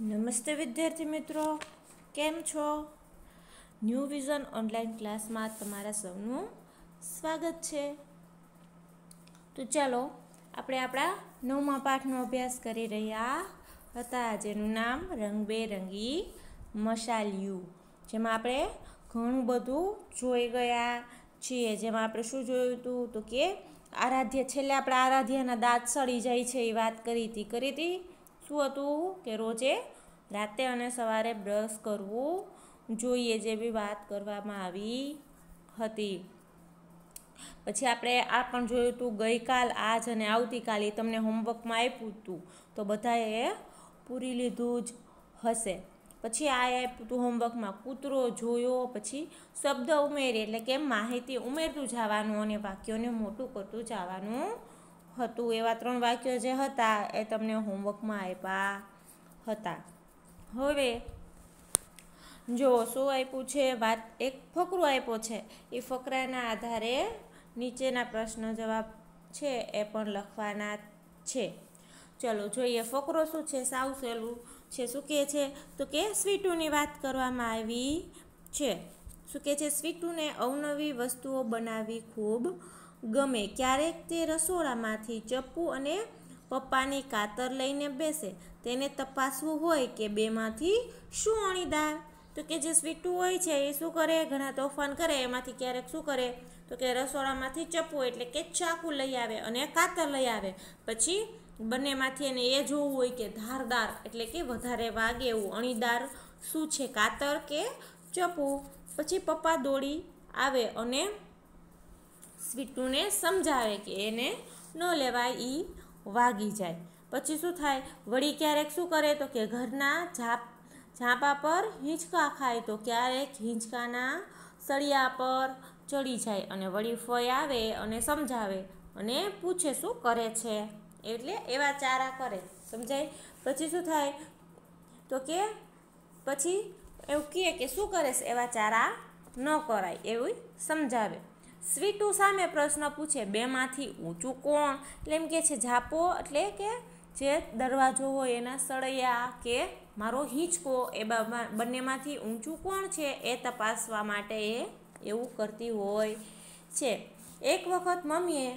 નમસ્તે વિદ્યાર્થી મિત્રો કેમ છો ન્યૂ વિઝન ઓનલાઈન ક્લાસમાં તમારા સૌનું સ્વાગત છે તો ચાલો આપણે આપણા નવમા પાઠનો અભ્યાસ કરી રહ્યા હતા જેનું નામ રંગબેરંગી મશાલિયું જેમાં આપણે ઘણું બધું જોઈ ગયા છીએ જેમાં આપણે શું જોયું હતું તો કે આરાધ્ય છેલ્લે આપણે આરાધ્યના દાંત સડી જાય છે એ વાત કરી હતી કરી હતી શું હતું કે રોજે રાતે અને સવારે બ્રશ કરવું જોઈએ જેવી વાત કરવામાં આવી હતી પછી આપણે આ પણ જોયું હતું ગઈકાલ આજ અને આવતીકાલે તમને હોમવર્કમાં આપ્યું હતું તો બધાએ પૂરી લીધું જ હશે પછી આ આપ્યું હતું હોમવર્કમાં કૂતરો જોયો પછી શબ્દ ઉમેરી એટલે કે માહિતી ઉમેરતું જવાનું અને વાક્યોને મોટું કરતું જવાનું હતું એવા ત્રણ વાક્યો જે હતા એ તમને હોમવર્કમાં આપ્યા હતા હવે જો શું આપ્યું છે વાત એક ફકરું આપ્યો છે એ ફકરાના આધારે નીચેના પ્રશ્ન જવાબ છે એ પણ લખવાના છે ચલો જોઈએ ફકરો શું છે સાવ સહેલું છે શું કહે છે તો કે સ્વીટુની વાત કરવામાં આવી છે શું કહે છે સ્વીટુને અવનવી વસ્તુઓ બનાવવી ખૂબ ગમે ક્યારેક તે રસોડામાંથી ચપ્પુ અને પપ્પાની કાતર લઈને બેસે તેને તપાસવું હોય કે બેમાંથી શું અણીદાર તો કે જે સ્વીટું હોય છે એ શું કરે ઘણા તોફાન કરે એમાંથી ક્યારેક શું કરે તો કે રસોડામાંથી ચપ્પુ એટલે કે ચાકુ લઈ આવે અને કાતર લઈ આવે પછી બંનેમાંથી એને એ જોવું હોય કે ધારદાર એટલે કે વધારે વાગે એવું અણીદાર શું છે કાતર કે ચપ્પુ પછી પપ્પા દોડી આવે અને સ્વીટુને સમજાવે કે એને ન લેવાય એ વાગી જાય પછી શું થાય વળી ક્યારેક શું કરે તો કે ઘરના ઝાપ ઝાંપા પર હિંચકા ખાય તો ક્યારેક હિંચકાના સળિયા પર ચડી જાય અને વળી ફોઈ આવે અને સમજાવે અને પૂછે શું કરે છે એટલે એવા ચારા કરે સમજાય પછી શું થાય તો કે પછી એવું કહે કે શું કરે છે એવા ચારા ન કરાય એવું સમજાવે સ્વીટુ સામે પ્રશ્ન પૂછે બેમાંથી ઊંચું કોણ એટલે એમ કે છે ઝાપો એટલે કે જે દરવાજો હોય એના સળૈયા કે મારો હિંચકો એ બંનેમાંથી ઊંચું કોણ છે એ તપાસવા માટે એ એવું કરતી હોય છે એક વખત મમ્મીએ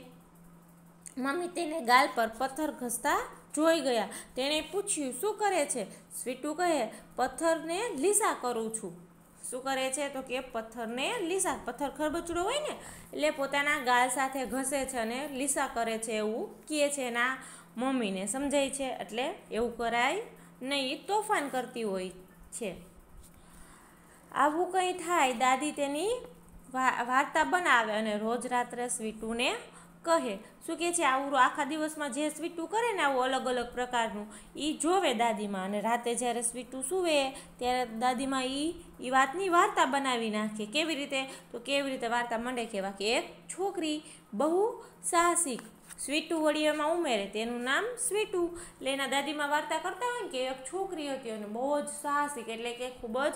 મમ્મી તેને ગાલ પર પથ્થર ઘસતા જોઈ ગયા તેણે પૂછ્યું શું કરે છે સ્વીટુ કહે પથ્થરને લીસા કરું છું શું કરે છે તો કે પથ્થરને લીસા પથ્થર ખરબચડો હોય ને એટલે પોતાના ગાલ સાથે ઘસે છે અને લીસા કરે છે એવું કહે છે એના મમ્મીને સમજાય છે એટલે એવું કરાય નહીં તોફાન કરતી હોય છે આવું કંઈ થાય દાદી તેની વાર્તા બનાવે અને રોજ રાત્રે સ્વીટુને કહે શું કહે છે આવું આખા દિવસમાં જે સ્વીટું કરે ને આવું અલગ અલગ પ્રકારનું એ જોવે દાદીમાં અને રાતે જ્યારે સ્વીટું સૂવે ત્યારે દાદીમાં એ એ વાતની વાર્તા બનાવી નાખે કેવી રીતે તો કેવી રીતે વાર્તા મંડે કહેવા કે એક છોકરી બહુ સાહસિક સ્વીટુ વડીયામાં ઉમેરે તેનું નામ સ્વીટુ એટલે એના દાદીમાં વાર્તા કરતા હોય ને કે એક છોકરી હતી અને બહુ જ સાહસિક એટલે કે ખૂબ જ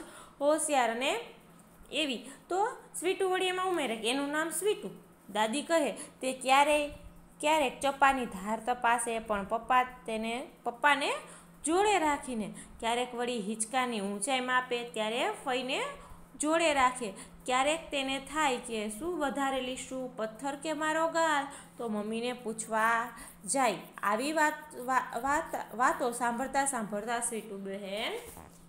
હોશિયાર અને એવી તો સ્વીટુ વડીયામાં ઉમેરે કે એનું નામ સ્વીટું દાદી કહે તે ક્યારેય ક્યારેક ચપ્પાની ધાર તપાસે પણ પપ્પા તેને પપ્પાને જોડે રાખીને ક્યારેક વળી હિંચકાની ઊંચાઈ માપે ત્યારે ફઈને જોડે રાખે ક્યારેક તેને થાય કે શું વધારેલી શું પથ્થર કે મારો ગાલ તો મમ્મીને પૂછવા જાય આવી વાત વાત વાતો સાંભળતા સાંભળતા સ્વીટુ બહેન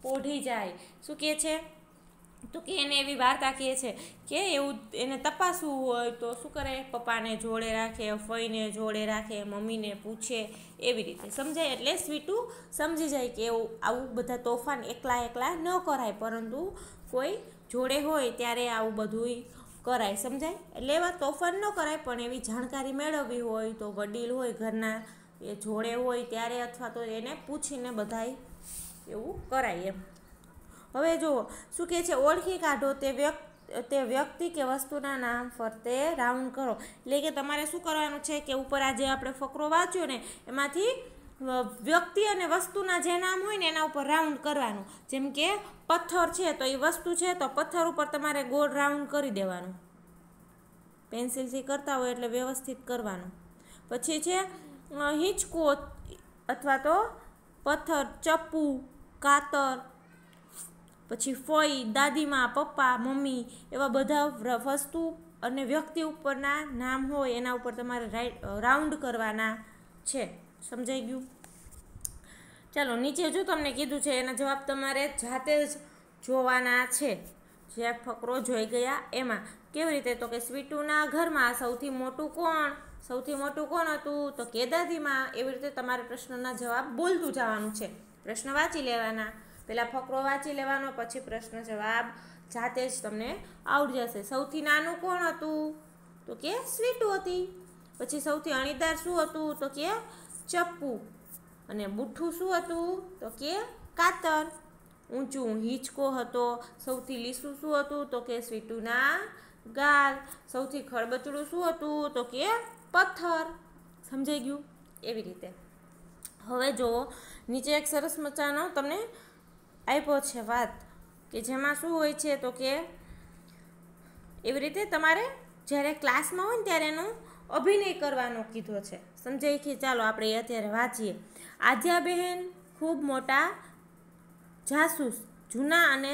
પોઢી જાય શું કહે છે તો કે એને એવી વાર્તા કહે છે કે એવું એને તપાસવું હોય તો શું કરે પપ્પાને જોડે રાખે ફઈને જોડે રાખે મમ્મીને પૂછે એવી રીતે સમજાય એટલે સ્વીટું સમજી જાય કે એવું આવું બધા તોફાન એકલા એકલા ન કરાય પરંતુ કોઈ જોડે હોય ત્યારે આવું બધું કરાય સમજાય એટલે એવા તોફાન ન કરાય પણ એવી જાણકારી મેળવવી હોય તો વડીલ હોય ઘરના એ જોડે હોય ત્યારે અથવા તો એને પૂછીને બધાય એવું કરાય એમ હવે જુઓ શું કહે છે ઓળખી કાઢો તે વ્યક્તિ તે વ્યક્તિ કે વસ્તુના નામ ફરતે રાઉન્ડ કરો એટલે કે તમારે શું કરવાનું છે કે ઉપર આ જે આપણે ફકરો વાંચ્યો ને એમાંથી વ્યક્તિ અને વસ્તુના જે નામ હોય ને એના ઉપર રાઉન્ડ કરવાનું જેમ કે પથ્થર છે તો એ વસ્તુ છે તો પથ્થર ઉપર તમારે ગોળ રાઉન્ડ કરી દેવાનું પેન્સિલથી કરતા હોય એટલે વ્યવસ્થિત કરવાનું પછી છે હિંચકો અથવા તો પથ્થર ચપ્પુ કાતર પછી ફોઈ દાદીમાં પપ્પા મમ્મી એવા બધા વસ્તુ અને વ્યક્તિ ઉપરના નામ હોય એના ઉપર તમારે રાઈટ રાઉન્ડ કરવાના છે સમજાઈ ગયું ચાલો નીચે જો તમને કીધું છે એના જવાબ તમારે જાતે જ જોવાના છે જે ફકરો જોઈ ગયા એમાં કેવી રીતે તો કે સ્વીટુના ઘરમાં સૌથી મોટું કોણ સૌથી મોટું કોણ હતું તો કેદાદીમાં એવી રીતે તમારે પ્રશ્નના જવાબ બોલતું જવાનું છે પ્રશ્ન વાંચી લેવાના પહેલાં ફકરો વાંચી લેવાનો પછી પ્રશ્ન જવાબ જાતે જ તમને આવડી જશે સૌથી નાનું કોણ હતું તો કે સ્વીટું હતી પછી સૌથી અણીદાર શું હતું તો કે ચપ્પુ અને બુઠ્ઠું શું હતું તો કે કાતર ઊંચું હિંચકો હતો સૌથી લીસું શું હતું તો કે સ્વીટુના ગાલ સૌથી ખળબચડું શું હતું તો કે પથ્થર સમજાઈ ગયું એવી રીતે હવે જુઓ નીચે એક સરસ મજાનો તમને આપ્યો છે વાત કે જેમાં શું હોય છે તો કે એવી રીતે તમારે જ્યારે ક્લાસમાં હોય ને ત્યારે એનું અભિનય કરવાનો કીધો છે સમજાય કે ચાલો આપણે અત્યારે વાંચીએ આદ્યા બહેન ખૂબ મોટા જાસૂસ જૂના અને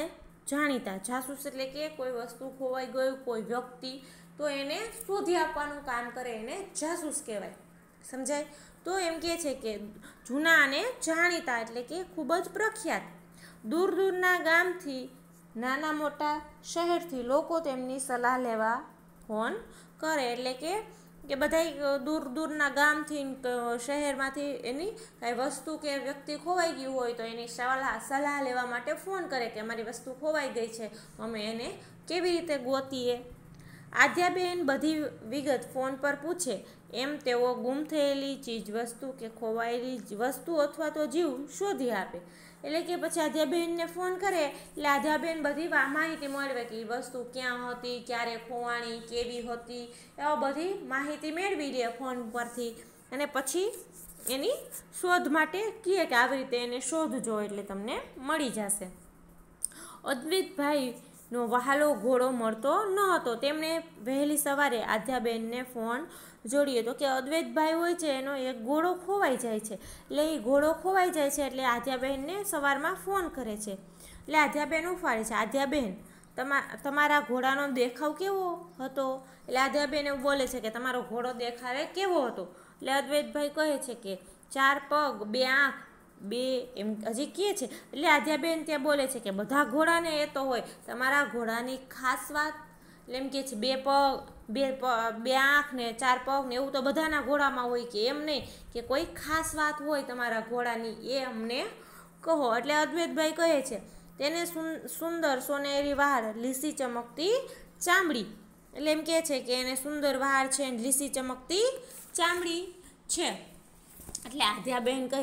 જાણીતા જાસૂસ એટલે કે કોઈ વસ્તુ ખોવાઈ ગયું કોઈ વ્યક્તિ તો એને શોધી આપવાનું કામ કરે એને જાસૂસ કહેવાય સમજાય તો એમ કહે છે કે જૂના અને જાણીતા એટલે કે ખૂબ જ પ્રખ્યાત દૂર દૂરના ગામથી નાના મોટા શહેરથી લોકો તેમની સલાહ લેવા ફોન કરે એટલે કે કે બધા દૂર દૂરના ગામથી શહેરમાંથી એની કાંઈ વસ્તુ કે વ્યક્તિ ખોવાઈ ગયું હોય તો એની સલાહ સલાહ લેવા માટે ફોન કરે કે અમારી વસ્તુ ખોવાઈ ગઈ છે અમે એને કેવી રીતે ગોતીએ આદ્યાબેન બધી વિગત ફોન પર પૂછે એમ તેઓ ગુમ થયેલી ચીજવસ્તુ કે ખોવાયેલી વસ્તુ અથવા તો જીવ શોધી આપે એટલે કે પછી આધ્યાબેનને ફોન કરે એટલે આધ્યાબેન બધી માહિતી મેળવે કે એ વસ્તુ ક્યાં હતી ક્યારે ખોવાણી કેવી હતી એવા બધી માહિતી મેળવી લે ફોન પરથી અને પછી એની શોધ માટે કીએ કે આવી રીતે એને શોધજો એટલે તમને મળી જશે અદ્વિતભાઈ નો વહાલો ઘોડો મળતો ન હતો તેમણે વહેલી સવારે આધ્યાબેનને ફોન જોડીએ તો કે અદ્વૈતભાઈ હોય છે એનો એક ઘોડો ખોવાઈ જાય છે એટલે એ ઘોડો ખોવાઈ જાય છે એટલે આધ્યાબહેનને સવારમાં ફોન કરે છે એટલે આધ્યાબેન ઉફાડે છે તમા તમારા ઘોડાનો દેખાવ કેવો હતો એટલે આધ્યાબેન એવું બોલે છે કે તમારો ઘોડો દેખાવે કેવો હતો એટલે અદ્વૈતભાઈ કહે છે કે ચાર પગ બે આંખ બે એમ હજી કહે છે એટલે આધ્યાબેન ત્યાં બોલે છે કે બધા ઘોડાને એ તો હોય તમારા ઘોડાની ખાસ વાત એટલે એમ કહે છે બે પગ બે બે આંખ ને ચાર પગ ને એવું તો બધાના ઘોડામાં હોય કે એમ નહીં કે કોઈ ખાસ વાત હોય તમારા ઘોડાની એ અમને કહો એટલે અદ્વૈતભાઈ કહે છે તેને સુંદર સોનેરી વાળ લીસી ચમકતી ચામડી એટલે એમ કહે છે કે એને સુંદર વાળ છે લીસી ચમકતી ચામડી છે એટલે આધ્યાબેન કહે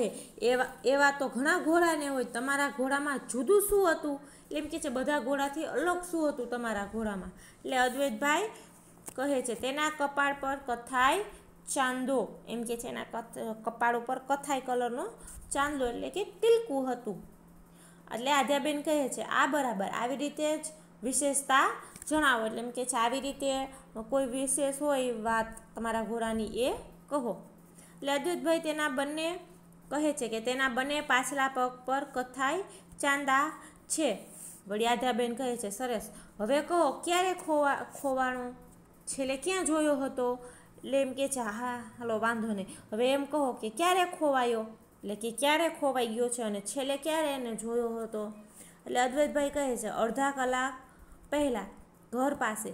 એવા એવા તો ઘણા ઘોડાને હોય તમારા ઘોડામાં જુદું શું હતું એટલે એમ કે છે બધા ઘોડાથી અલગ શું હતું તમારા ઘોડામાં એટલે અદ્વૈતભાઈ કહે છે તેના કપાળ પર કથાય ચાંદો એમ કે છે એના કપાળ ઉપર કથાઈ કલરનો ચાંદલો એટલે કે તિલકું હતું એટલે આધ્યાબેન કહે છે આ બરાબર આવી રીતે જ વિશેષતા જણાવો એટલે એમ કે છે આવી રીતે કોઈ વિશેષ હોય વાત તમારા ઘોડાની એ કહો એટલે અદ્વૈતભાઈ તેના બંને કહે છે કે તેના બંને પાછલા પગ પર કથાઈ ચાંદા છે વળી આદ્રાબેન કહે છે સરસ હવે કહો ક્યારે ખોવા ખોવાનું છેલ્લે ક્યાં જોયો હતો એટલે એમ કે છે હા હાલો વાંધો નહીં હવે એમ કહો કે ક્યારે ખોવાયો એટલે કે ક્યારે ખોવાઈ ગયો છે અને છેલ્લે ક્યારે એને જોયો હતો એટલે અદ્વૈતભાઈ કહે છે અડધા કલાક પહેલાં ઘર પાસે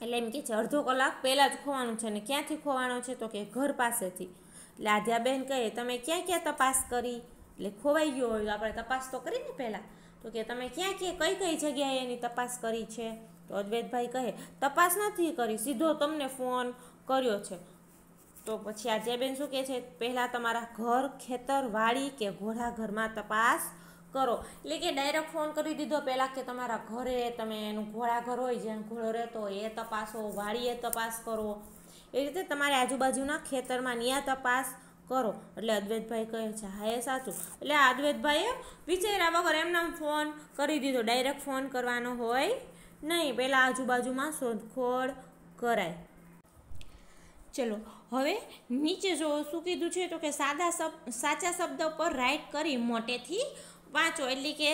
એટલે એમ કે છે અડધો કલાક પહેલાં જ ખોવાનું છે ને ક્યાંથી ખોવાનો છે તો કે ઘર પાસેથી એટલે આધ્યાબેન કહે તમે ક્યાં ક્યાં તપાસ કરી એટલે ખોવાઈ ગયો હોય તો આપણે તપાસ તો કરી ને પહેલાં તો કે તમે ક્યાં ક્યાં કઈ કઈ જગ્યાએ એની તપાસ કરી છે તો અદ્વૈતભાઈ કહે તપાસ નથી કરી સીધો તમને ફોન કર્યો છે તો પછી આજે શું કહે છે પહેલાં તમારા ઘર ખેતર વાડી કે ઘોડા ઘરમાં તપાસ કરો એટલે કે ડાયરેક્ટ ફોન કરી દીધો પહેલાં કે તમારા ઘરે તમે એનું ઘોડા ઘર હોય જ્યાં ઘોડો રહેતો હોય એ તપાસો વાડીએ તપાસ કરો એ રીતે તમારે આજુબાજુના ખેતરમાં ન્યા તપાસ કરો એટલે અદ્વૈતભાઈ કહે છે હા એ સાચું એટલે અદ્વૈતભાઈએ વિચાર્યા વગર એમને ફોન કરી દીધો ડાયરેક્ટ ફોન કરવાનો હોય નહીં પહેલાં આજુબાજુમાં શોધખોળ કરાય ચલો હવે નીચે જો શું કીધું છે તો કે સાદા શબ્દ સાચા શબ્દ પર રાઈટ કરી મોટેથી વાંચો એટલે કે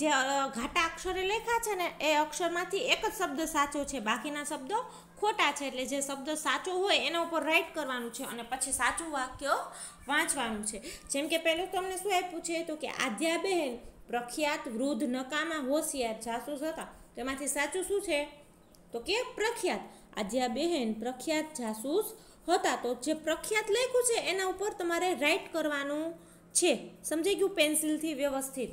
જે ઘાટા અક્ષરે લેખા છે ને એ અક્ષરમાંથી એક જ શબ્દ સાચો છે બાકીના શબ્દો ખોટા છે એટલે જે શબ્દ સાચો હોય એના ઉપર રાઈટ કરવાનું છે અને પછી સાચું વાક્ય વાંચવાનું છે જેમ કે પહેલું તમને શું આપ્યું છે તો કે આદ્યાબહેન પ્રખ્યાત વૃદ્ધ નકામા હોશિયાર જાસૂસ હતા તો એમાંથી સાચું શું છે તો કે પ્રખ્યાત આદ્યાબહેન પ્રખ્યાત જાસૂસ હતા તો જે પ્રખ્યાત લખ્યું છે એના ઉપર તમારે રાઇટ કરવાનું છે સમજાઈ ગયું પેન્સિલથી વ્યવસ્થિત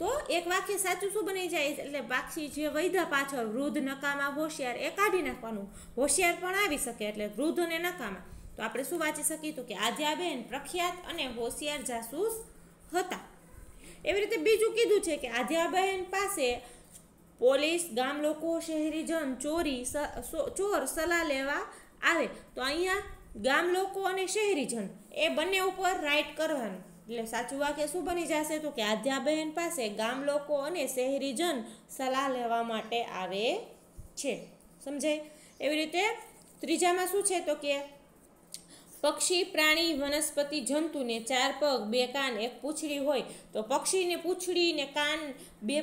તો એક વાક્ય સાચું શું બની જાય એટલે પાછી જે વૈધા પાછળ વૃદ્ધ નકામા હોશિયાર એ કાઢી નાખવાનું હોશિયાર પણ આવી શકે એટલે વૃદ્ધ અને નકામા તો આપણે શું વાંચી શકીએ તો કે આદ્યાબેન પ્રખ્યાત અને હોશિયાર જાસૂસ હતા એવી રીતે બીજું કીધું છે કે બહેન પાસે પોલીસ ગામ લોકો શહેરીજન ચોરી ચોર સલાહ લેવા આવે તો અહીંયા ગામ લોકો અને શહેરીજન એ બંને ઉપર રાઇટ કરવાનું એટલે સાચું વાક્ય શું બની જશે તો કે બહેન પાસે ગામ લોકો અને શહેરીજન સલાહ લેવા માટે આવે છે સમજાય એવી રીતે ત્રીજામાં શું છે તો કે પક્ષી પ્રાણી વનસ્પતિ જંતુને ચાર પગ બે કાન એક પૂંછડી હોય તો પક્ષીને પૂંછડી ને કાન બે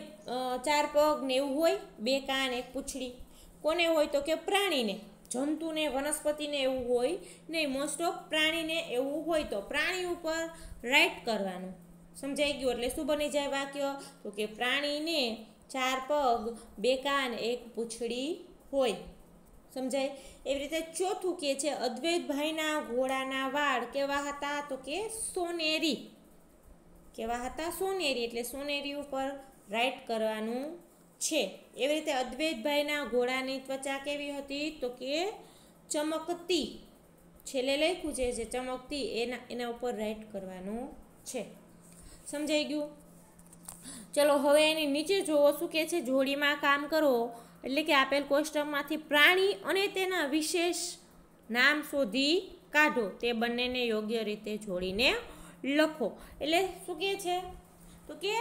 ચાર પગ ને એવું હોય બે કાન એક પૂછડી કોને હોય તો કે પ્રાણીને જંતુને વનસ્પતિને એવું હોય નહીં મોસ્ટ ઓફ પ્રાણીને એવું હોય તો પ્રાણી ઉપર રાઇટ કરવાનું સમજાઈ ગયું એટલે શું બની જાય વાક્ય તો કે પ્રાણીને ચાર પગ બે કાન એક પૂંછડી હોય સમજાય એવી રીતે ચોથું કે છે અદ્વૈત ભાઈના ઘોડાના વાળ કેવા હતા તો કે સોનેરી કેવા હતા સોનેરી એટલે સોનેરી ઉપર રાઇટ કરવાનું છે એવી રીતે અદ્વૈતભાઈના ઘોડાની ત્વચા કેવી હતી તો કે ચમકતી છેલ્લે લખ્યું છે જે ચમકતી એના એના ઉપર રાઈટ કરવાનું છે સમજાઈ ગયું ચલો હવે એની નીચે જોવો શું કે છે જોડીમાં કામ કરો એટલે કે આપેલ કોષ્ટકમાંથી પ્રાણી અને તેના વિશેષ નામ શોધી કાઢો તે બંનેને યોગ્ય રીતે જોડીને લખો એટલે શું કહે છે તો કે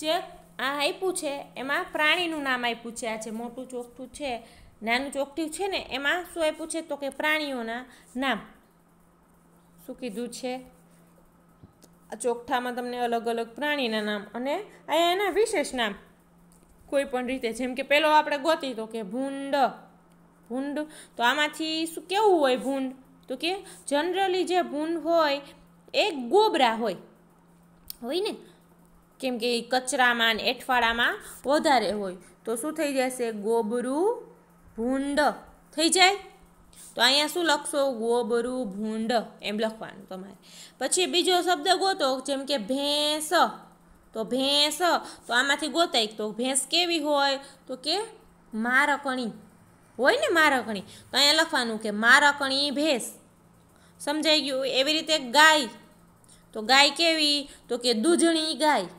જે આ આપ્યું છે એમાં પ્રાણીનું નામ આપ્યું છે આ જે મોટું ચોકઠું છે નાનું ચોકઠું છે ને એમાં શું આપ્યું છે તો કે પ્રાણીઓના નામ શું કીધું છે આ ચોકઠામાં તમને અલગ અલગ પ્રાણીના નામ અને અહીંયા એના વિશેષ નામ કોઈ પણ રીતે જેમ કે પેલો આપણે ગોતી તો કે ભૂંડ ભૂંડ તો આમાંથી શું કેવું હોય ભૂંડ તો કે જનરલી જે ભૂંડ હોય એ ગોબરા હોય હોય ને કેમ કે કચરામાં ને એઠવાડામાં વધારે હોય તો શું થઈ જશે ગોબરું ભૂંડ થઈ જાય તો અહીંયા શું લખશો ગોબરું ભૂંડ એમ લખવાનું તમારે પછી બીજો શબ્દ ગોતો જેમ કે ભેંસ તો ભેંસ તો આમાંથી ગોતાય તો ભેંસ કેવી હોય તો કે મારકણી હોય ને મારકણી તો અહીંયા લખવાનું કે મારકણી ભેંસ સમજાઈ ગયું એવી રીતે ગાય તો ગાય કેવી તો કે દૂધણી ગાય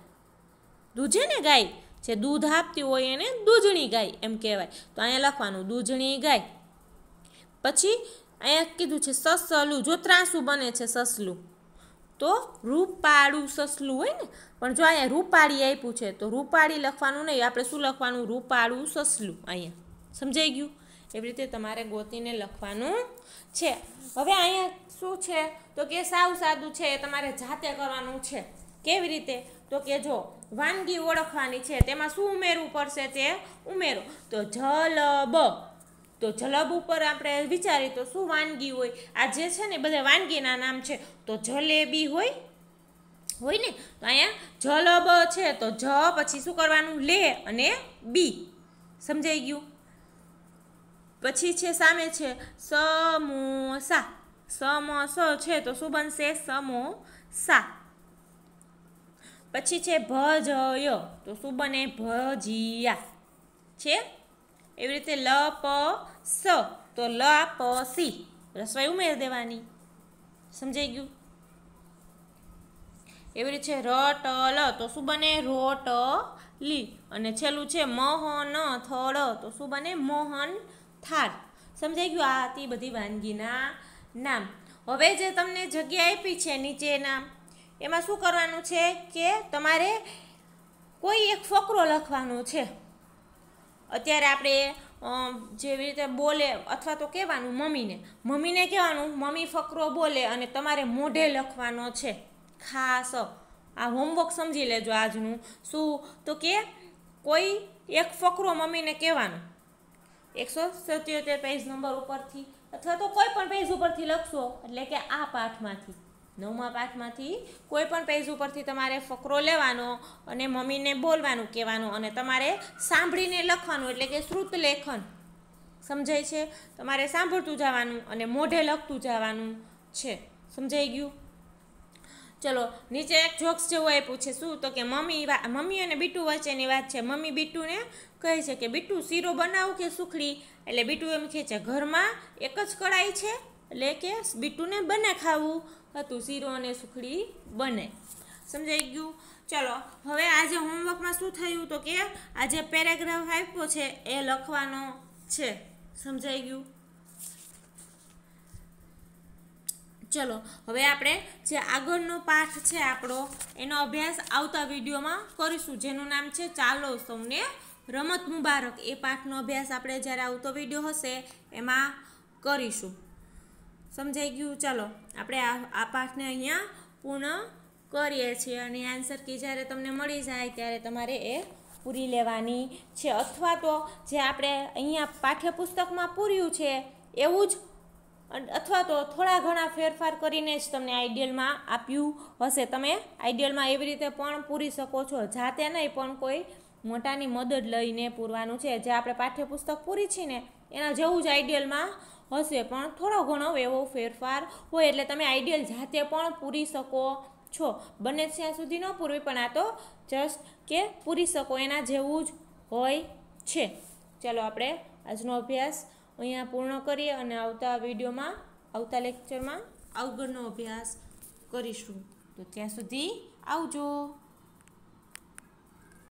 દૂધે ને ગાય જે દૂધ આપતી હોય એને દૂધણી ગાય એમ કહેવાય તો અહીંયા લખવાનું દૂધણી ગાય પછી અહીંયા કીધું છે સસલું જો ત્રાસું બને છે સસલું તો રૂપાળું સસલું હોય ને પણ જો અહીંયા રૂપાળી આપ્યું છે તો રૂપાળી લખવાનું નહીં આપણે શું લખવાનું રૂપાળું સસલું અહીંયા સમજાઈ ગયું એવી રીતે તમારે ગોતીને લખવાનું છે હવે અહીંયા શું છે તો કે સાવ સાદું છે એ તમારે જાતે કરવાનું છે કેવી રીતે તો કે જો વાનગી ઓળખવાની છે તેમાં શું ઉમેરવું પડશે તે ઉમેરો તો જલબ તો જલબ ઉપર આપણે વિચારીએ તો શું વાનગી હોય આ જે છે ને બધા વાનગીના નામ છે તો જલેબી હોય હોય ને તો અહીંયા જલબ છે તો જ પછી શું કરવાનું લે અને બી સમજાઈ ગયું પછી છે સામે છે સમોસા સમોસો છે તો શું બનશે સમોસા પછી છે ભજયો તો શું બને ભજીયા છે એવી રીતે લ પ સ તો લ પ સી રસવાઈ ઉમેર દેવાની સમજાઈ ગયું એવી રીતે છે ર લ તો શું બને રોટ લી અને છેલ્લું છે મોહન થળ તો શું બને મોહન થાળ સમજાઈ ગયું આ હતી બધી વાનગીના નામ હવે જે તમને જગ્યા આપી છે નીચે નામ એમાં શું કરવાનું છે કે તમારે કોઈ એક ફકરો લખવાનો છે અત્યારે આપણે જેવી રીતે બોલે અથવા તો કહેવાનું મમ્મીને મમ્મીને કહેવાનું મમ્મી ફકરો બોલે અને તમારે મોઢે લખવાનો છે ખાસ આ હોમવર્ક સમજી લેજો આજનું શું તો કે કોઈ એક ફકરો મમ્મીને કહેવાનું એકસો સત્યોતેર પેજ નંબર ઉપરથી અથવા તો કોઈ પણ પેજ ઉપરથી લખશો એટલે કે આ પાઠમાંથી નવમા પાઠમાંથી કોઈ પણ પેજ ઉપરથી તમારે ફકરો લેવાનો અને મમ્મીને બોલવાનું કહેવાનું અને તમારે સાંભળીને લખવાનું એટલે કે શ્રુત લેખન સમજાય છે તમારે સાંભળતું જવાનું અને મોઢે લખતું જવાનું છે સમજાઈ ગયું ચલો નીચે એક જોક્સ જેવું આપ્યું છે શું તો કે મમ્મી મમ્મી અને બીટુ વચ્ચેની વાત છે મમ્મી બીટુને કહે છે કે બીટુ શીરો બનાવું કે સુખડી એટલે બીટુ એમ કહે છે ઘરમાં એક જ કડાઈ છે એટલે કે બીટુને બને ખાવું હતું શીરો અને સુખડી બને સમજાઈ ગયું ચલો હવે આજે હોમવર્કમાં શું થયું તો કે આજે પેરેગ્રાફ આપ્યો છે એ લખવાનો છે સમજાઈ ગયું ચલો હવે આપણે જે આગળનો પાઠ છે આપણો એનો અભ્યાસ આવતા વિડીયોમાં કરીશું જેનું નામ છે ચાલો સૌને રમત મુબારક એ પાઠનો અભ્યાસ આપણે જ્યારે આવતો વિડીયો હશે એમાં કરીશું સમજાઈ ગયું ચાલો આપણે આ આ પાઠને અહીંયા પૂર્ણ કરીએ છીએ અને આન્સર કી જ્યારે તમને મળી જાય ત્યારે તમારે એ પૂરી લેવાની છે અથવા તો જે આપણે અહીંયા પાઠ્યપુસ્તકમાં પૂર્યું છે એવું જ અથવા તો થોડા ઘણા ફેરફાર કરીને જ તમને આઈડિયલમાં આપ્યું હશે તમે આઈડિયલમાં એવી રીતે પણ પૂરી શકો છો જાતે નહીં પણ કોઈ મોટાની મદદ લઈને પૂરવાનું છે જે આપણે પાઠ્યપુસ્તક પૂરી છીએ ને એના જેવું જ આઈડિયલમાં હશે પણ થોડો ઘણો એવો ફેરફાર હોય એટલે તમે આઈડિયલ જાતે પણ પૂરી શકો છો બને ત્યાં સુધી ન પૂરવી પણ આ તો જસ્ટ કે પૂરી શકો એના જેવું જ હોય છે ચાલો આપણે આજનો અભ્યાસ અહીંયા પૂર્ણ કરીએ અને આવતા વિડીયોમાં આવતા લેક્ચરમાં આગળનો અભ્યાસ કરીશું તો ત્યાં સુધી આવજો